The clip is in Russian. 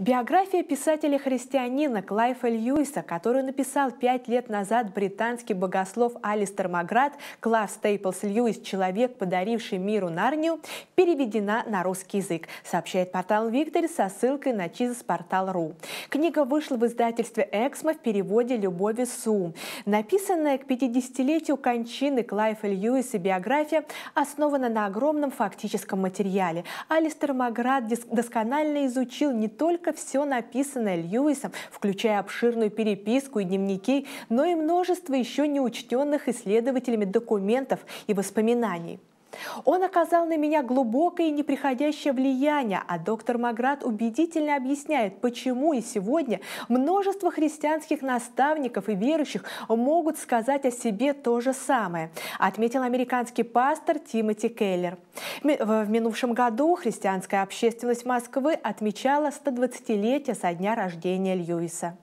Биография писателя-христианина Клайфа Льюиса, который написал пять лет назад британский богослов Алистер Маград «Клав Стейплс Льюис. Человек, подаривший миру Нарнию», переведена на русский язык, сообщает портал Виктор со ссылкой на чизис Книга вышла в издательстве «Эксмо» в переводе Любови Сум. Написанная к 50-летию кончины Клайфа Льюиса биография основана на огромном фактическом материале. Алистер Маград досконально изучил не только только все написанное Льюисом, включая обширную переписку и дневники, но и множество еще неучтенных исследователями документов и воспоминаний. Он оказал на меня глубокое и неприходящее влияние, а доктор Маград убедительно объясняет, почему и сегодня множество христианских наставников и верующих могут сказать о себе то же самое, отметил американский пастор Тимоти Келлер. В минувшем году христианская общественность Москвы отмечала 120-летие со дня рождения Льюиса.